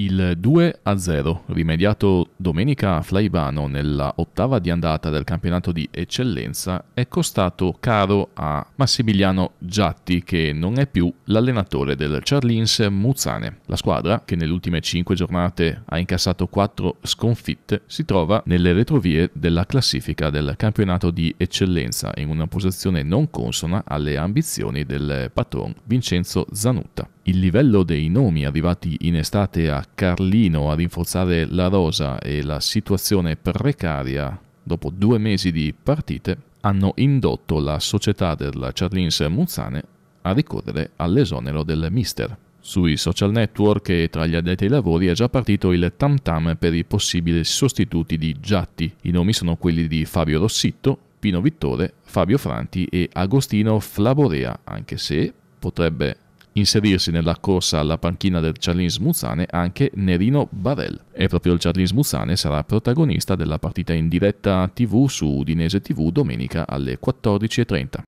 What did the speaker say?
Il 2-0, rimediato domenica a Flaibano nella ottava di andata del campionato di eccellenza, è costato caro a Massimiliano Giatti, che non è più l'allenatore del Charlins Muzzane. La squadra, che nelle ultime 5 giornate ha incassato 4 sconfitte, si trova nelle retrovie della classifica del campionato di eccellenza, in una posizione non consona alle ambizioni del patron Vincenzo Zanutta. Il livello dei nomi arrivati in estate a Carlino a rinforzare la rosa e la situazione precaria dopo due mesi di partite hanno indotto la società della Charlins Muzzane a ricorrere all'esonero del mister. Sui social network e tra gli addetti ai lavori è già partito il tam tam per i possibili sostituti di Giatti. I nomi sono quelli di Fabio Rossitto, Pino Vittore, Fabio Franti e Agostino Flaborea, anche se potrebbe inserirsi nella corsa alla panchina del Charlins Smuzzane anche Nerino Barel. E proprio il Charlins Smuzzane sarà protagonista della partita in diretta TV su Udinese TV domenica alle 14.30.